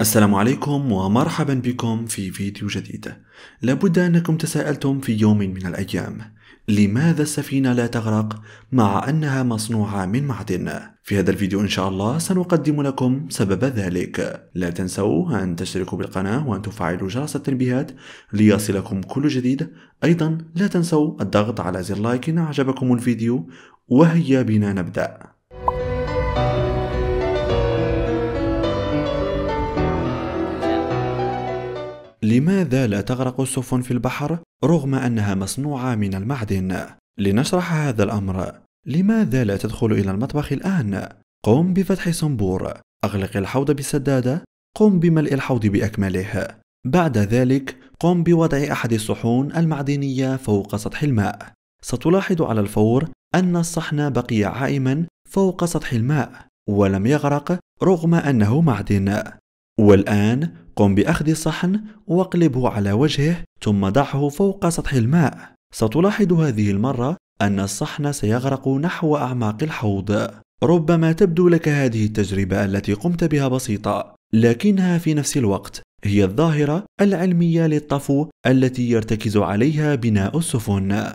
السلام عليكم ومرحبا بكم في فيديو جديد لابد أنكم تساءلتم في يوم من الأيام لماذا السفينة لا تغرق مع أنها مصنوعة من معدن؟ في هذا الفيديو إن شاء الله سنقدم لكم سبب ذلك لا تنسوا أن تشتركوا بالقناة وأن تفعلوا جرس التنبيهات ليصلكم كل جديد أيضا لا تنسوا الضغط على زر لايك إن أعجبكم الفيديو وهيا بنا نبدأ لماذا لا تغرق السفن في البحر رغم أنها مصنوعة من المعدن؟ لنشرح هذا الأمر لماذا لا تدخل إلى المطبخ الآن؟ قم بفتح صنبور أغلق الحوض بسدادة قم بملء الحوض بأكمله بعد ذلك قم بوضع أحد الصحون المعدنية فوق سطح الماء ستلاحظ على الفور أن الصحن بقي عائما فوق سطح الماء ولم يغرق رغم أنه معدن والآن قم بأخذ صحن واقلبه على وجهه ثم ضعه فوق سطح الماء ستلاحظ هذه المرة أن الصحن سيغرق نحو أعماق الحوض ربما تبدو لك هذه التجربة التي قمت بها بسيطة لكنها في نفس الوقت هي الظاهرة العلمية للطفو التي يرتكز عليها بناء السفن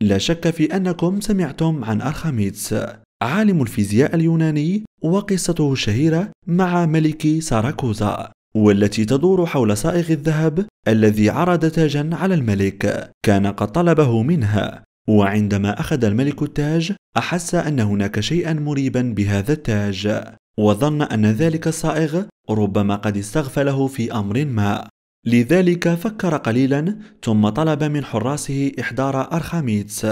لا شك في أنكم سمعتم عن أرخميدس عالم الفيزياء اليوناني وقصته الشهيرة مع ملك ساراكوزا والتي تدور حول سائغ الذهب الذي عرض تاجا على الملك كان قد طلبه منها وعندما أخذ الملك التاج أحس أن هناك شيئا مريبا بهذا التاج وظن أن ذلك الصائغ ربما قد استغفله في أمر ما لذلك فكر قليلا ثم طلب من حراسه إحضار أرخميتس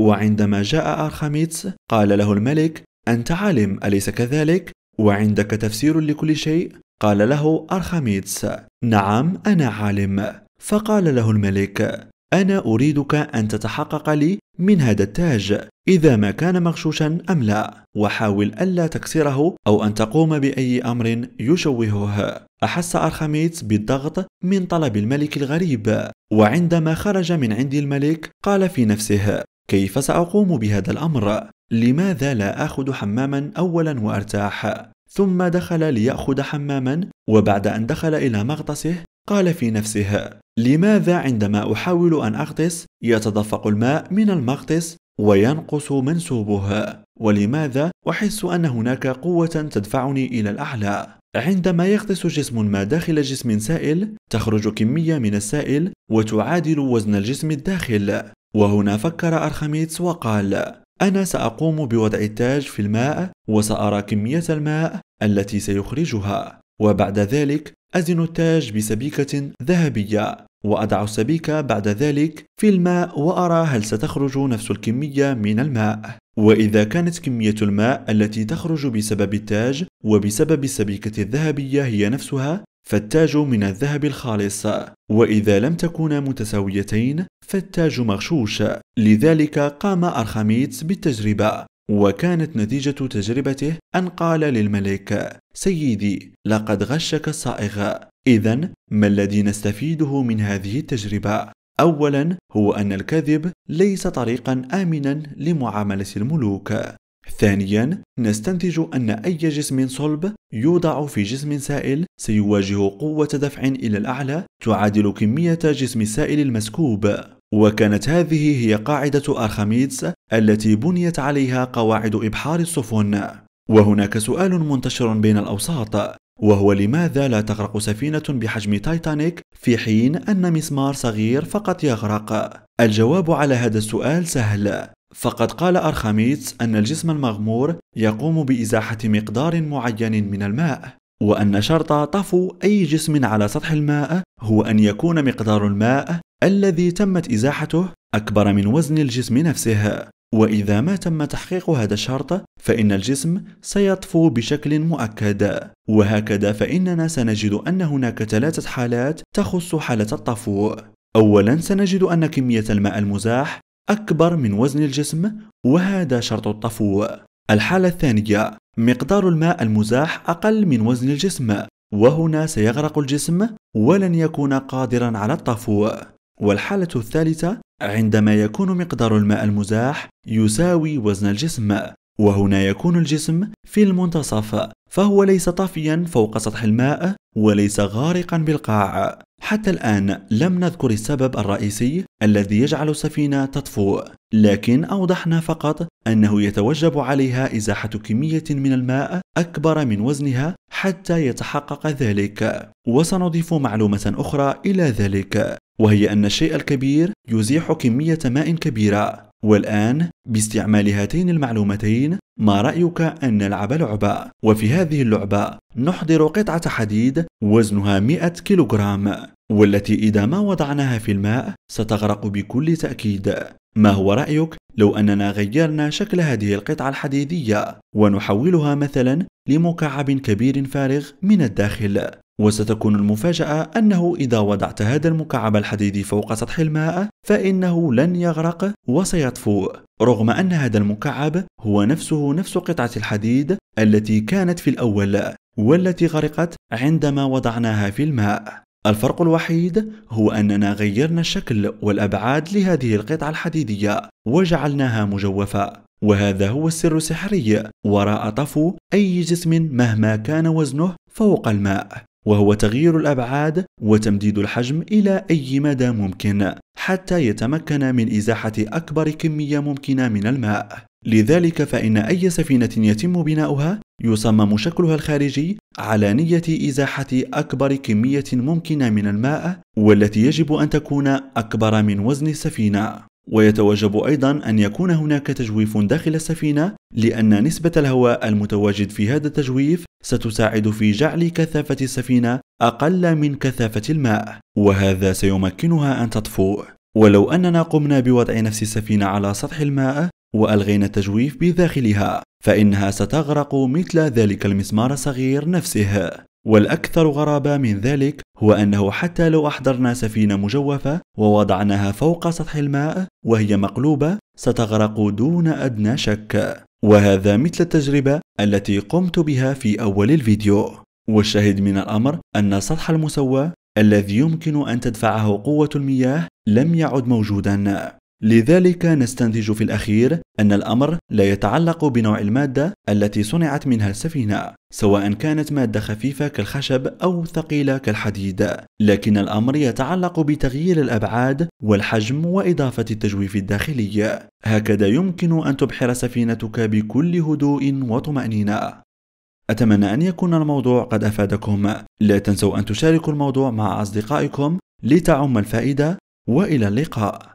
وعندما جاء أرخميتس قال له الملك أنت عالم أليس كذلك؟ وعندك تفسير لكل شيء قال له أرخميدس نعم أنا عالم فقال له الملك أنا أريدك أن تتحقق لي من هذا التاج إذا ما كان مغشوشا أم لا وحاول ألا تكسره أو أن تقوم بأي أمر يشوهه أحس أرخميدس بالضغط من طلب الملك الغريب وعندما خرج من عند الملك قال في نفسه كيف سأقوم بهذا الأمر؟ لماذا لا آخذ حماما أولا وأرتاح؟ ثم دخل ليأخذ حماما وبعد أن دخل إلى مغطسه قال في نفسه لماذا عندما أحاول أن أغطس يتدفق الماء من المغطس وينقص منسوبه ولماذا أحس أن هناك قوة تدفعني إلى الأعلى عندما يغطس جسم ما داخل جسم سائل تخرج كمية من السائل وتعادل وزن الجسم الداخل وهنا فكر أرخميتس وقال أنا سأقوم بوضع التاج في الماء وسأرى كمية الماء التي سيخرجها وبعد ذلك أزن التاج بسبيكة ذهبية وأضع السبيكة بعد ذلك في الماء وأرى هل ستخرج نفس الكمية من الماء وإذا كانت كمية الماء التي تخرج بسبب التاج وبسبب السبيكة الذهبية هي نفسها فالتاج من الذهب الخالص وإذا لم تكونا متساويتين فالتاج مغشوش لذلك قام أرخميدس بالتجربة وكانت نتيجة تجربته أن قال للملك سيدي لقد غشك الصائغ إذا ما الذي نستفيده من هذه التجربة؟ أولا هو أن الكذب ليس طريقا آمنا لمعاملة الملوك ثانيا نستنتج أن أي جسم صلب يوضع في جسم سائل سيواجه قوة دفع إلى الأعلى تعادل كمية جسم السائل المسكوب وكانت هذه هي قاعدة أرخميدس التي بنيت عليها قواعد إبحار السفن وهناك سؤال منتشر بين الأوساط وهو لماذا لا تغرق سفينة بحجم تايتانيك في حين أن مسمار صغير فقط يغرق؟ الجواب على هذا السؤال سهل فقد قال أرخميتس أن الجسم المغمور يقوم بإزاحة مقدار معين من الماء وأن شرط طفو أي جسم على سطح الماء هو أن يكون مقدار الماء الذي تمت إزاحته أكبر من وزن الجسم نفسه وإذا ما تم تحقيق هذا الشرط فإن الجسم سيطفو بشكل مؤكد وهكذا فإننا سنجد أن هناك ثلاثة حالات تخص حالة الطفو أولا سنجد أن كمية الماء المزاح أكبر من وزن الجسم وهذا شرط الطفو الحالة الثانية مقدار الماء المزاح أقل من وزن الجسم وهنا سيغرق الجسم ولن يكون قادرا على الطفو والحالة الثالثة عندما يكون مقدار الماء المزاح يساوي وزن الجسم وهنا يكون الجسم في المنتصف فهو ليس طافيا فوق سطح الماء وليس غارقا بالقاع حتى الآن لم نذكر السبب الرئيسي الذي يجعل السفينة تطفو، لكن أوضحنا فقط أنه يتوجب عليها إزاحة كمية من الماء أكبر من وزنها حتى يتحقق ذلك، وسنضيف معلومة أخرى إلى ذلك، وهي أن الشيء الكبير يزيح كمية ماء كبيرة، والآن باستعمال هاتين المعلومتين ما رأيك أن نلعب لعبة وفي هذه اللعبة نحضر قطعة حديد وزنها 100 كيلوغرام والتي إذا ما وضعناها في الماء ستغرق بكل تأكيد ما هو رأيك لو أننا غيرنا شكل هذه القطعة الحديدية ونحولها مثلا لمكعب كبير فارغ من الداخل وستكون المفاجأة أنه إذا وضعت هذا المكعب الحديدي فوق سطح الماء فإنه لن يغرق وسيطفو رغم أن هذا المكعب هو نفسه نفس قطعة الحديد التي كانت في الأول والتي غرقت عندما وضعناها في الماء الفرق الوحيد هو أننا غيرنا الشكل والأبعاد لهذه القطعة الحديدية وجعلناها مجوفة وهذا هو السر السحري وراء طفو أي جسم مهما كان وزنه فوق الماء وهو تغيير الأبعاد وتمديد الحجم إلى أي مدى ممكن حتى يتمكن من إزاحة أكبر كمية ممكنة من الماء لذلك فإن أي سفينة يتم بناؤها يصمم شكلها الخارجي على نية إزاحة أكبر كمية ممكنة من الماء والتي يجب أن تكون أكبر من وزن السفينة ويتوجب أيضا أن يكون هناك تجويف داخل السفينة لأن نسبة الهواء المتواجد في هذا التجويف ستساعد في جعل كثافة السفينة أقل من كثافة الماء وهذا سيمكنها أن تطفو ولو أننا قمنا بوضع نفس السفينة على سطح الماء وألغينا التجويف بداخلها فإنها ستغرق مثل ذلك المسمار الصغير نفسه والأكثر غرابة من ذلك هو أنه حتى لو أحضرنا سفينة مجوفة ووضعناها فوق سطح الماء وهي مقلوبة ستغرق دون أدنى شك وهذا مثل التجربة التي قمت بها في أول الفيديو والشاهد من الأمر أن سطح المسوى الذي يمكن أن تدفعه قوة المياه لم يعد موجودا لذلك نستنتج في الأخير أن الأمر لا يتعلق بنوع المادة التي صنعت منها السفينة، سواء كانت مادة خفيفة كالخشب أو ثقيلة كالحديد، لكن الأمر يتعلق بتغيير الأبعاد والحجم وإضافة التجويف الداخلي. هكذا يمكن أن تبحر سفينتك بكل هدوء وطمأنينة. أتمنى أن يكون الموضوع قد أفادكم. لا تنسوا أن تشاركوا الموضوع مع أصدقائكم لتعم الفائدة وإلى اللقاء.